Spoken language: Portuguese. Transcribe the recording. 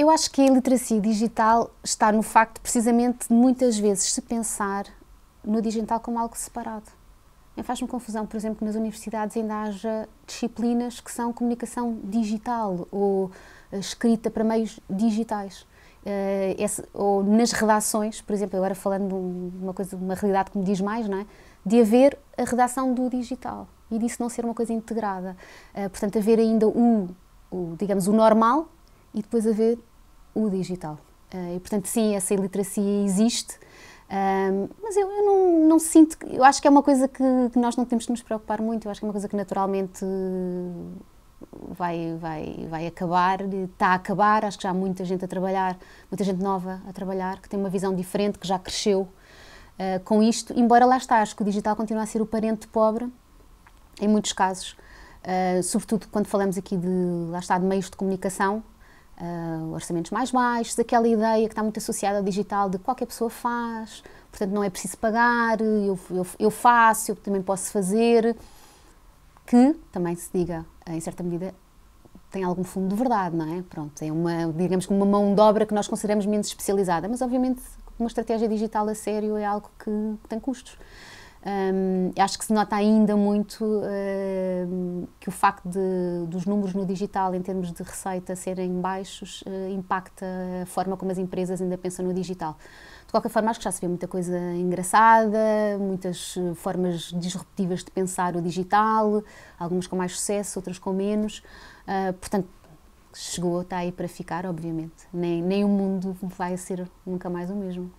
Eu acho que a literacia digital está no facto, precisamente, de muitas vezes se pensar no digital como algo separado. Faz-me confusão, por exemplo, que nas universidades ainda haja disciplinas que são comunicação digital ou eh, escrita para meios digitais. Uh, esse, ou nas redações, por exemplo, agora falando de uma coisa, uma realidade que me diz mais, não é? De haver a redação do digital e disso não ser uma coisa integrada. Uh, portanto, haver ainda o, o, digamos, o normal e depois haver o digital. Uh, e, portanto, sim, essa iliteracia existe, ehm, mas eu, eu não, não, sinto. Eu acho que é uma coisa que, que, nós não temos que nos preocupar muito, eu acho que é uma coisa que naturalmente vai, vai, vai acabar, está a acabar. Acho que já há muita gente a trabalhar, muita gente nova a trabalhar, que tem uma visão diferente, que já cresceu uh, com isto. Embora lá está, acho que o digital continua a ser o parente pobre, em muitos casos, uh, sobretudo quando falamos aqui de, lá está, de meios de comunicação uh, orçamentos mais baixos, aquela ideia que está muito associada ao digital de qualquer pessoa faz, portanto não é preciso pagar, eu, eu, eu faço, eu também posso fazer, que também se diga, ah, em certa medida, tem algum fundo de verdade, não é? Pronto, é uma, digamos que uma mão de obra que nós consideramos menos especializada, mas obviamente uma estratégia digital a sério é algo que, que tem custos. Um, acho que se nota ainda muito uh, que o facto de, dos números no digital em termos de receita serem baixos eh, impacta a forma como as empresas ainda pensam no digital. De qualquer forma, acho que já se vê muita coisa engraçada, muitas eh, formas disruptivas de pensar o digital, algumas com mais sucesso, outras com menos. Uh, portanto, chegou, está aí para ficar, obviamente. Nem, nem o mundo vai ser nunca mais o mesmo.